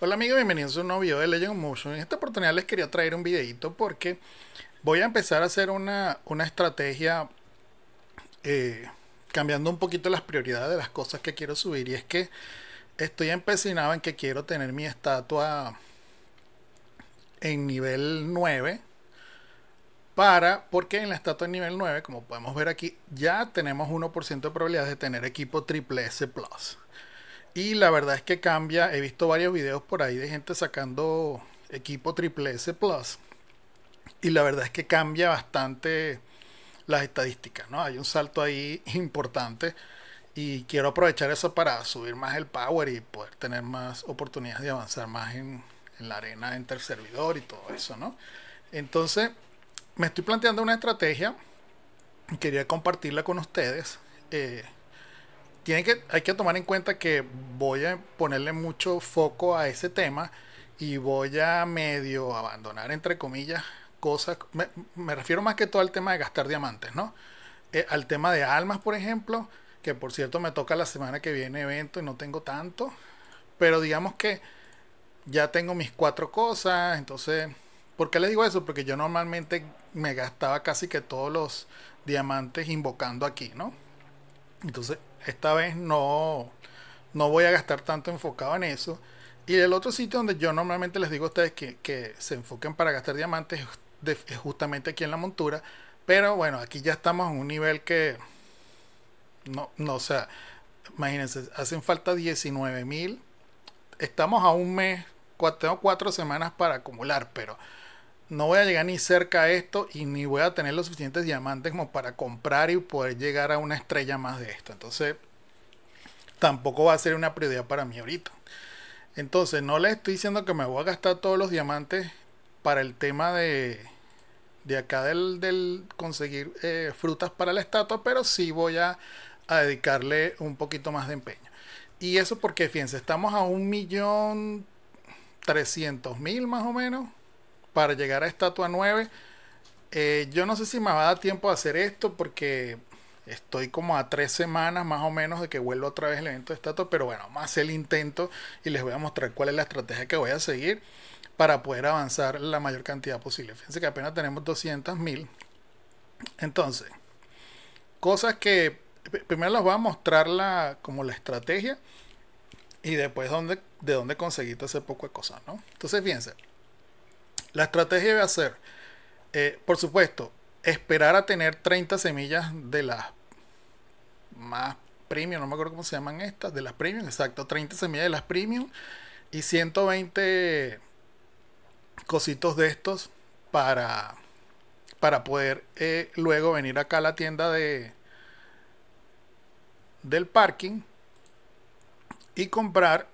Hola amigos, bienvenidos a un nuevo video de Legend Motion. En esta oportunidad les quería traer un videito porque voy a empezar a hacer una, estrategia eh, cambiando un poquito las prioridades de las cosas que quiero subir. Y es que estoy empecinado en que quiero tener mi estatua en nivel 9. Para, porque en la estatua en nivel 9, como podemos ver aquí, ya tenemos 1% de probabilidad de tener equipo triple S y la verdad es que cambia. He visto varios videos por ahí de gente sacando equipo triple S Plus. Y la verdad es que cambia bastante las estadísticas, ¿no? Hay un salto ahí importante. Y quiero aprovechar eso para subir más el power y poder tener más oportunidades de avanzar más en, la arena entre el servidor y todo eso, ¿no? Entonces, me estoy planteando una estrategia. Quería compartirla con ustedes. Eh, que, hay que tomar en cuenta que voy a ponerle mucho foco a ese tema y voy a medio abandonar, entre comillas, cosas. Me, refiero más que todo al tema de gastar diamantes, ¿no? Eh, al tema de almas, por ejemplo, que por cierto me toca la semana que viene evento y no tengo tanto. Pero digamos que ya tengo mis cuatro cosas, entonces. ¿Por qué les digo eso? Porque yo normalmente me gastaba casi que todos los diamantes invocando aquí, ¿no? Entonces, esta vez no, no voy a gastar tanto enfocado en eso. Y el otro sitio donde yo normalmente les digo a ustedes que, se enfoquen para gastar diamantes es justamente aquí en la montura. Pero bueno, aquí ya estamos en un nivel que... No, no, o sea, imagínense, hacen falta 19 mil. Estamos a un mes, tengo cuatro semanas para acumular, pero no voy a llegar ni cerca a esto y ni voy a tener los suficientes diamantes como para comprar y poder llegar a una estrella más de esto. Entonces, tampoco va a ser una prioridad para mí ahorita. Entonces, no le estoy diciendo que me voy a gastar todos los diamantes para el tema de, de acá del, conseguir eh, frutas para la estatua, pero sí voy a, dedicarle un poquito más de empeño. Y eso porque, fíjense, estamos a un millón trescientos mil más o menos para llegar a estatua 9. Eh, yo no sé si me va a dar tiempo a hacer esto porque estoy como a tres semanas más o menos de que vuelva otra vez el evento de estatua, pero bueno, más el intento y les voy a mostrar cuál es la estrategia que voy a seguir para poder avanzar la mayor cantidad posible. Fíjense que apenas tenemos 200.000 Entonces, cosas que primero les voy a mostrar la, como la estrategia y después de dónde conseguí hacer ese poco de cosas, ¿no? Entonces, fíjense. La estrategia debe ser, eh, por supuesto, esperar a tener 30 semillas de las más premium, no me acuerdo cómo se llaman estas, de las premium, exacto, 30 semillas de las premium y 120 cositos de estos para, para poder eh, luego venir acá a la tienda de del parking y comprar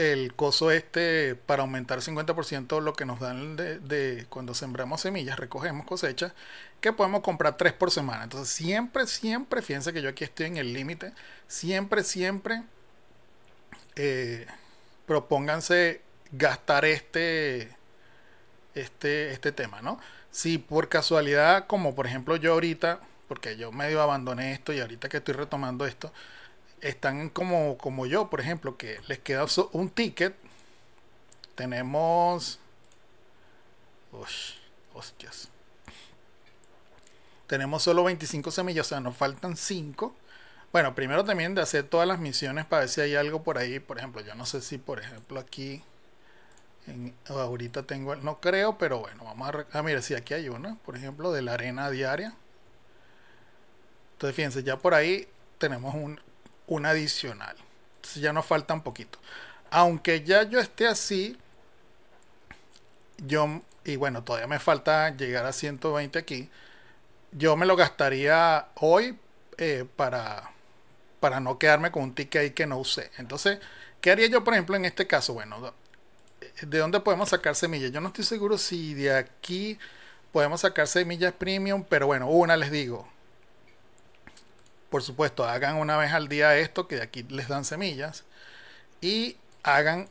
el coso este para aumentar 50% lo que nos dan de, cuando sembramos semillas, recogemos cosechas, que podemos comprar tres por semana. Entonces siempre, siempre, fíjense que yo aquí estoy en el límite, siempre, siempre eh, propónganse gastar este, este, este tema, ¿no? Si por casualidad, como por ejemplo yo ahorita, porque yo medio abandoné esto y ahorita que estoy retomando esto, están como, como yo, por ejemplo, que les queda un ticket. Tenemos... hostias. Tenemos solo 25 semillas, o sea, nos faltan 5. Bueno, primero también de hacer todas las misiones para ver si hay algo por ahí. Por ejemplo, yo no sé si, por ejemplo, aquí... ahorita tengo... No creo, pero bueno, vamos a... Ah, mira, si aquí hay una, por ejemplo, de la arena diaria. Entonces, fíjense, ya por ahí tenemos un, una adicional. si ya nos falta un poquito. Aunque ya yo esté así, yo, y bueno, todavía me falta llegar a 120 aquí, yo me lo gastaría hoy eh, para, para no quedarme con un ticket que no usé. Entonces, ¿qué haría yo, por ejemplo, en este caso? Bueno, ¿de dónde podemos sacar semillas? Yo no estoy seguro si de aquí podemos sacar semillas premium, pero bueno, una les digo. Por supuesto, hagan una vez al día esto, que aquí les dan semillas. Y hagan,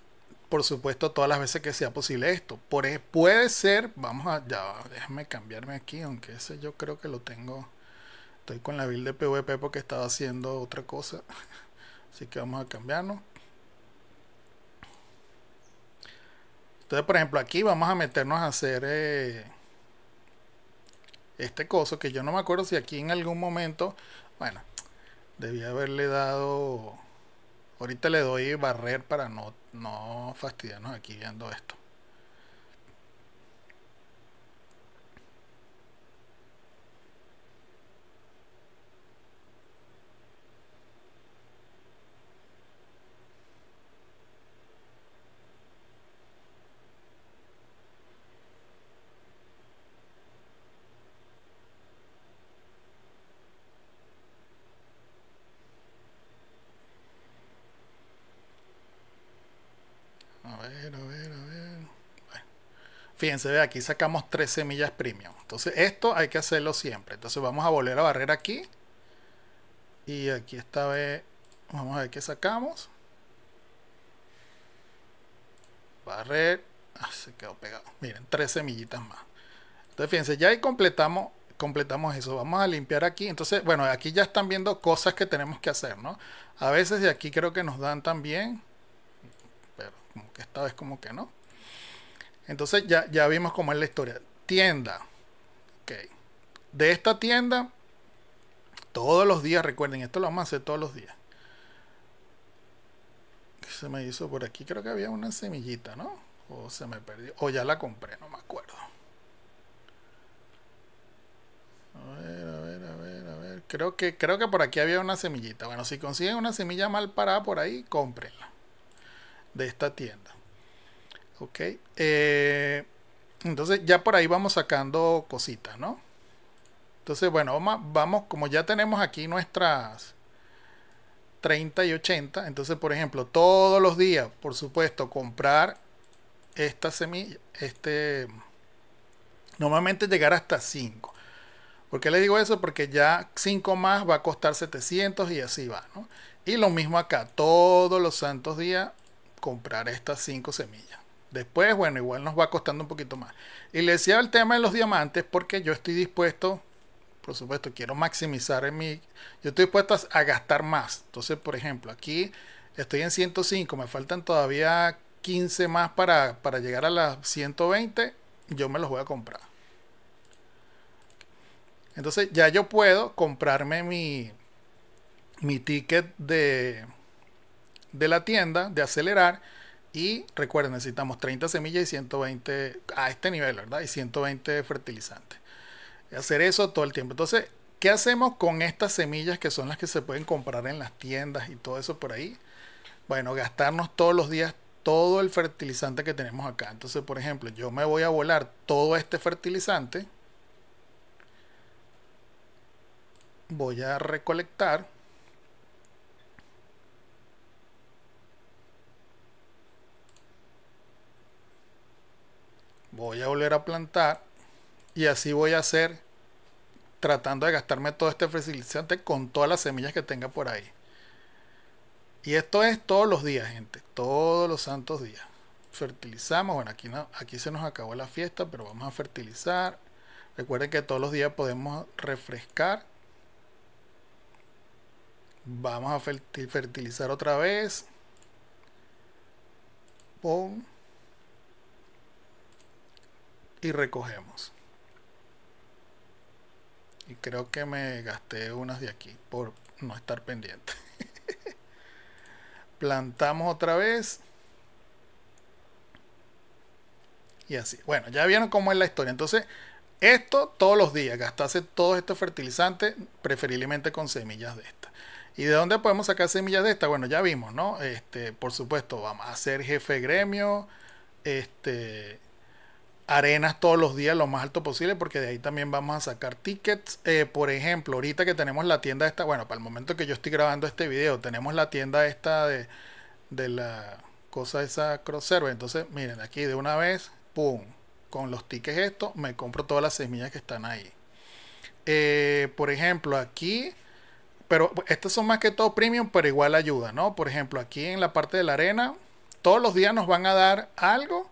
por supuesto, todas las veces que sea posible esto. Por, e, puede ser, vamos a, ya, déjame cambiarme aquí, aunque ese yo creo que lo tengo. Estoy con la build de PvP porque estaba haciendo otra cosa. Así que vamos a cambiarnos. Entonces, por ejemplo, aquí vamos a meternos a hacer eh, este coso que yo no me acuerdo si aquí en algún momento, bueno, Debía haberle dado. Ahorita le doy barrer para no, no fastidiarnos aquí viendo esto. Fíjense, aquí sacamos tres semillas premium. Entonces esto hay que hacerlo siempre. Entonces vamos a volver a barrer aquí. Y aquí esta vez vamos a ver qué sacamos. Barrer. Ah, se quedó pegado. Miren, tres semillitas más. Entonces fíjense, ya ahí completamos completamos eso. Vamos a limpiar aquí. Entonces, bueno, aquí ya están viendo cosas que tenemos que hacer, ¿no? A veces de aquí creo que nos dan también. Pero como que esta vez como que no. Entonces ya, ya vimos cómo es la historia. Tienda. Okay. De esta tienda, todos los días, recuerden, esto lo vamos a hacer todos los días. ¿Qué Se me hizo por aquí, creo que había una semillita, ¿no? O se me perdió. O ya la compré, no me acuerdo. A ver, a ver, a ver, a ver. Creo que, creo que por aquí había una semillita. Bueno, si consiguen una semilla mal parada por ahí, cómprenla. De esta tienda. Ok. Eh, entonces ya por ahí vamos sacando cositas, ¿no? Entonces, bueno, vamos, como ya tenemos aquí nuestras 30 y 80, entonces, por ejemplo, todos los días, por supuesto, comprar esta semilla, este, normalmente llegar hasta 5. ¿Por qué le digo eso? Porque ya 5 más va a costar 700 y así va, ¿no? Y lo mismo acá, todos los santos días comprar estas 5 semillas. Después, bueno, igual nos va costando un poquito más. Y le decía el tema de los diamantes porque yo estoy dispuesto, por supuesto, quiero maximizar en mi... Yo estoy dispuesto a gastar más. Entonces, por ejemplo, aquí estoy en 105, me faltan todavía 15 más para, para llegar a las 120, yo me los voy a comprar. Entonces ya yo puedo comprarme mi, mi ticket de, de la tienda, de acelerar y recuerden, necesitamos 30 semillas y 120 a este nivel, ¿verdad? Y 120 fertilizantes. Hacer eso todo el tiempo. Entonces, ¿qué hacemos con estas semillas que son las que se pueden comprar en las tiendas y todo eso por ahí? Bueno, gastarnos todos los días todo el fertilizante que tenemos acá. Entonces, por ejemplo, yo me voy a volar todo este fertilizante. Voy a recolectar. voy a volver a plantar y así voy a hacer tratando de gastarme todo este fertilizante con todas las semillas que tenga por ahí. Y esto es todos los días, gente, todos los santos días. Fertilizamos, bueno, aquí, no, aquí se nos acabó la fiesta, pero vamos a fertilizar. Recuerden que todos los días podemos refrescar. Vamos a fertilizar otra vez. Boom y recogemos. Y creo que me gasté unas de aquí por no estar pendiente. Plantamos otra vez. Y así. Bueno, ya vieron cómo es la historia. Entonces, esto todos los días. Gastarse todos estos fertilizantes, preferiblemente con semillas de estas. ¿Y de dónde podemos sacar semillas de esta Bueno, ya vimos, ¿no? Este, por supuesto, vamos a ser jefe gremio. Este arenas todos los días lo más alto posible porque de ahí también vamos a sacar tickets. Eh, por ejemplo, ahorita que tenemos la tienda esta, bueno, para el momento que yo estoy grabando este video, tenemos la tienda esta de, la cosa esa server. Entonces, miren, aquí de una vez, ¡pum! Con los tickets esto, me compro todas las semillas que están ahí. Eh, por ejemplo, aquí, pero Estos son más que todo premium, pero igual ayuda, ¿no? Por ejemplo, aquí en la parte de la arena, todos los días nos van a dar algo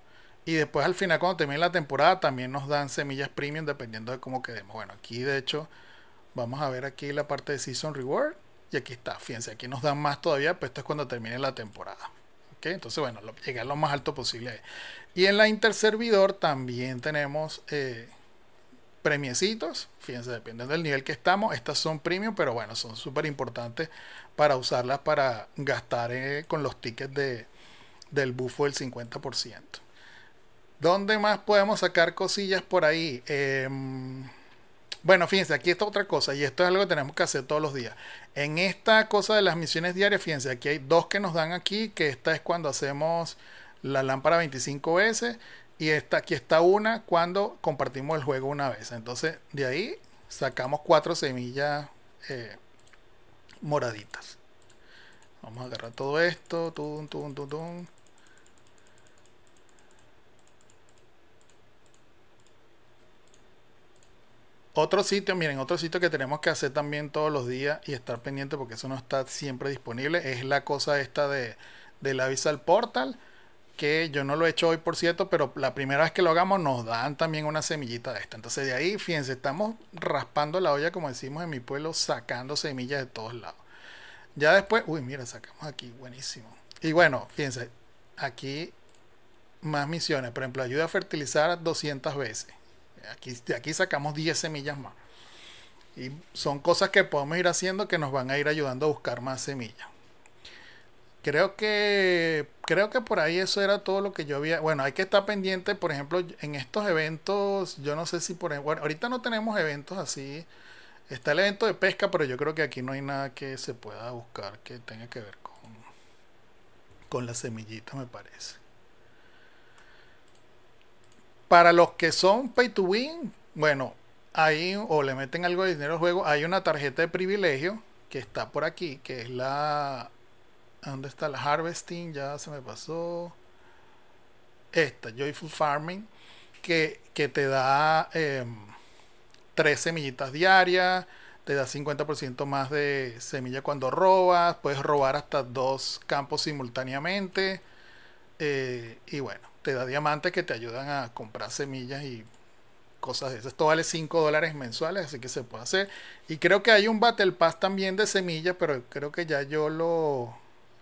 y después al final cuando termine la temporada también nos dan semillas premium dependiendo de cómo quedemos. Bueno, aquí de hecho vamos a ver aquí la parte de Season Reward. Y aquí está, fíjense, aquí nos dan más todavía, pero pues, esto es cuando termine la temporada. ¿Okay? Entonces, bueno, llegar lo más alto posible Y en la interservidor también tenemos eh, premiecitos. Fíjense, dependiendo del nivel que estamos, estas son premium, pero bueno, son súper importantes para usarlas para gastar eh, con los tickets de, del bufo del 50%. ¿Dónde más podemos sacar cosillas por ahí? Em, bueno, fíjense, aquí está otra cosa y esto es algo que tenemos que hacer todos los días. En esta cosa de las misiones diarias, fíjense, aquí hay dos que nos dan aquí, que esta es cuando hacemos la lámpara 25 veces y esta, aquí está una cuando compartimos el juego una vez. Entonces, de ahí sacamos cuatro semillas eh, moraditas. Vamos a agarrar todo esto, tum, tum, tum, tum. Otro sitio, miren, otro sitio que tenemos que hacer también todos los días y estar pendiente porque eso no está siempre disponible es la cosa esta de, la visa al portal que yo no lo he hecho hoy, por cierto, pero la primera vez que lo hagamos nos dan también una semillita de esta. Entonces de ahí, fíjense, estamos raspando la olla, como decimos en mi pueblo, sacando semillas de todos lados. Ya después, uy, mira, sacamos aquí, buenísimo. Y bueno, fíjense, aquí más misiones, por ejemplo, ayuda a fertilizar 200 veces. Aquí, aquí sacamos 10 semillas más. Y son cosas que podemos ir haciendo que nos van a ir ayudando a buscar más semillas. Creo que, creo que por ahí eso era todo lo que yo había. Bueno, hay que estar pendiente, por ejemplo, en estos eventos, yo no sé si por bueno, ahorita no tenemos eventos así. Está el evento de pesca, pero yo creo que aquí no hay nada que se pueda buscar que tenga que ver con, con las semillitas, me parece. Para los que son pay to win, bueno, ahí o le meten algo de dinero al juego. Hay una tarjeta de privilegio que está por aquí, que es la. ¿Dónde está la Harvesting? Ya se me pasó. Esta, Joyful Farming, que, te da em, tres semillitas diarias, te da 50% más de semilla cuando robas, puedes robar hasta dos campos simultáneamente. Eh, y bueno, te da diamantes que te ayudan a comprar semillas y cosas de esas. Esto vale 5 dólares mensuales, así que se puede hacer. Y creo que hay un Battle Pass también de semillas, pero creo que ya yo lo,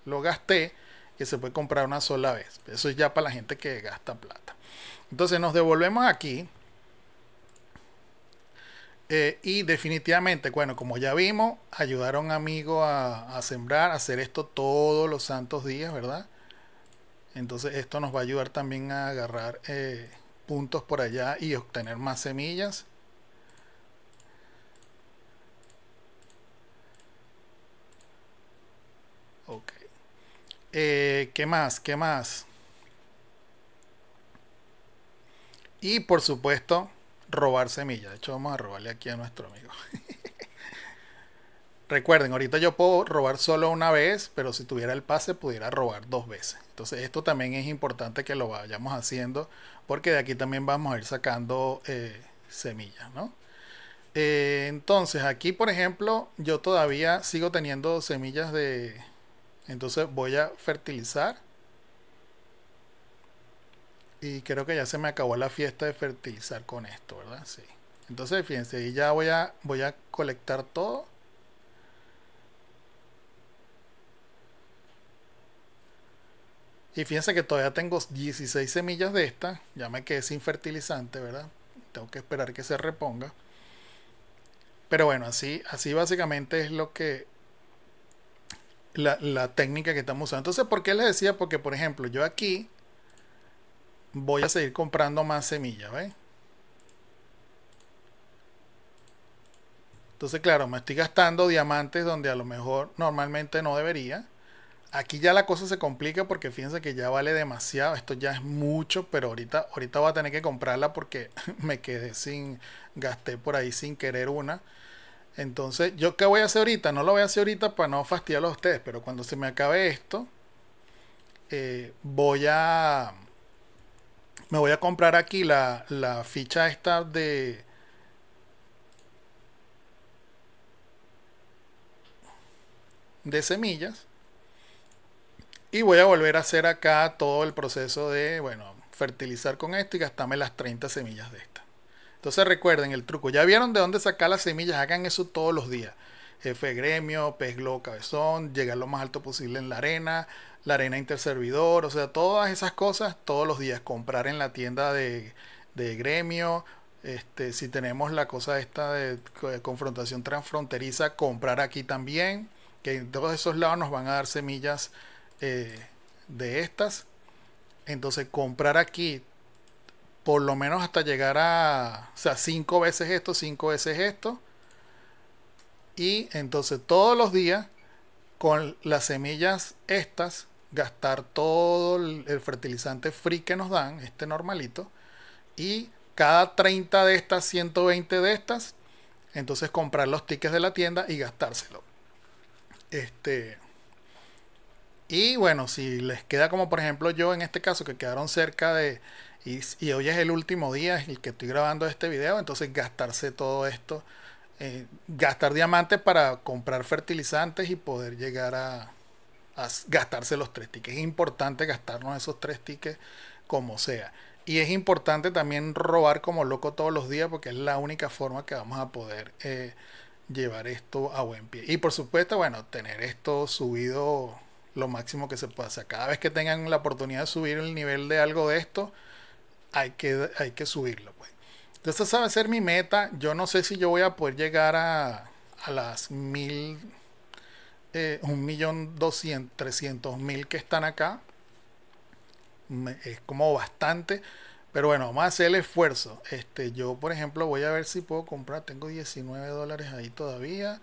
lo gasté, que se puede comprar una sola vez. Eso es ya para la gente que gasta plata. Entonces nos devolvemos aquí. Eh, y definitivamente, bueno, como ya vimos, ayudaron a amigo a, a sembrar, hacer esto todos los santos días, ¿verdad? Entonces esto nos va a ayudar también a agarrar eh, puntos por allá y obtener más semillas. Ok. Eh, ¿Qué más? ¿Qué más? Y por supuesto, robar semillas. De hecho, vamos a robarle aquí a nuestro amigo. Recuerden, ahorita yo puedo robar solo una vez, pero si tuviera el pase pudiera robar dos veces. Entonces esto también es importante que lo vayamos haciendo porque de aquí también vamos a ir sacando eh, semillas, ¿no? Eh, entonces aquí, por ejemplo, yo todavía sigo teniendo semillas de... Entonces voy a fertilizar. Y creo que ya se me acabó la fiesta de fertilizar con esto, ¿verdad? Sí. Entonces, fíjense, ahí ya voy a, voy a colectar todo Y fíjense que todavía tengo 16 semillas de esta. Ya me quedé sin fertilizante, ¿verdad? Tengo que esperar que se reponga. Pero bueno, así, así básicamente es lo que. La, técnica que estamos usando. Entonces, ¿por qué les decía? Porque, por ejemplo, yo aquí voy a seguir comprando más semillas, Entonces, claro, me estoy gastando diamantes donde a lo mejor normalmente no debería. Aquí ya la cosa se complica porque fíjense que ya vale demasiado, esto ya es mucho, pero ahorita, ahorita voy a tener que comprarla porque me quedé sin, gasté por ahí sin querer una. Entonces, ¿yo qué voy a hacer ahorita? No lo voy a hacer ahorita para no fastidiarlos a ustedes, pero cuando se me acabe esto, eh, voy a... Me voy a comprar aquí la, la ficha esta de... de semillas y voy a volver a hacer acá todo el proceso de, bueno, fertilizar con esto y gastarme las 30 semillas de esta. Entonces recuerden el truco. Ya vieron de dónde sacar las semillas. Hagan eso todos los días. Jefe gremio, pez globo, cabezón, llegar lo más alto posible en la arena, la arena interservidor, o sea, todas esas cosas todos los días. Comprar en la tienda de, de gremio, este, si tenemos la cosa esta de confrontación transfronteriza, comprar aquí también, que en todos esos lados nos van a dar semillas eh, de estas. Entonces comprar aquí por lo menos hasta llegar a, o sea, cinco veces esto, cinco veces esto. Y entonces todos los días con las semillas estas, gastar todo el fertilizante free que nos dan, este normalito. Y cada 30 de estas, 120 de estas, entonces comprar los tickets de la tienda y gastárselo. Este, y bueno, si les queda como por ejemplo yo en este caso, que quedaron cerca de, y, hoy es el último día en el que estoy grabando este video, entonces gastarse todo esto, eh, gastar diamantes para comprar fertilizantes y poder llegar a, gastarse los tres tickets. Es importante gastarnos esos tres tickets como sea. Y es importante también robar como loco todos los días porque es la única forma que vamos a poder eh, llevar esto a buen pie. Y por supuesto, bueno, tener esto subido lo máximo que se pueda. cada vez que tengan la oportunidad de subir el nivel de algo de esto, hay que, hay que subirlo. Pues. Entonces, esa va a ser mi meta. Yo no sé si yo voy a poder llegar a, a las mil, eh, un millón doscientos, trescientos mil que están acá. es como bastante. Pero bueno, vamos a hacer el esfuerzo. Este, yo, por ejemplo, voy a ver si puedo comprar. Tengo 19 dólares ahí todavía.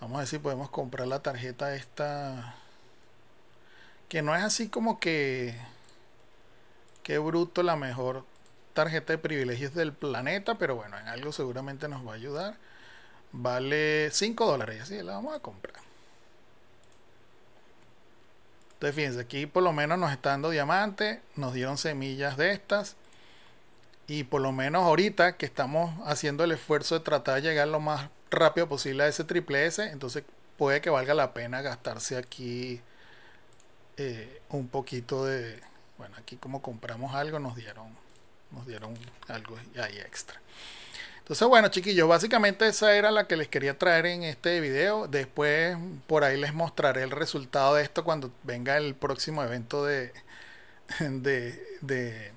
Vamos a ver si podemos comprar la tarjeta esta que no es así como que qué bruto la mejor tarjeta de privilegios del planeta, pero bueno, en algo seguramente nos va a ayudar. Vale 5 dólares, así la vamos a comprar. Entonces fíjense, aquí por lo menos nos está dando diamante, nos dieron semillas de estas. Y por lo menos ahorita que estamos haciendo el esfuerzo de tratar de llegar lo más rápido posible a ese triple S, entonces puede que valga la pena gastarse aquí eh, un poquito de, bueno, aquí como compramos algo nos dieron, nos dieron algo ahí extra. Entonces, bueno, chiquillos, básicamente esa era la que les quería traer en este video. Después por ahí les mostraré el resultado de esto cuando venga el próximo evento de, de, de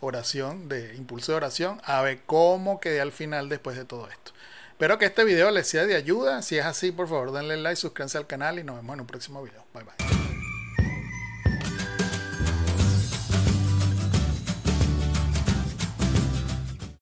oración, de impulso de oración, a ver cómo quedé al final después de todo esto. Espero que este video les sea de ayuda. Si es así, por favor, denle like, suscríbanse al canal y nos vemos en un próximo video. Bye bye.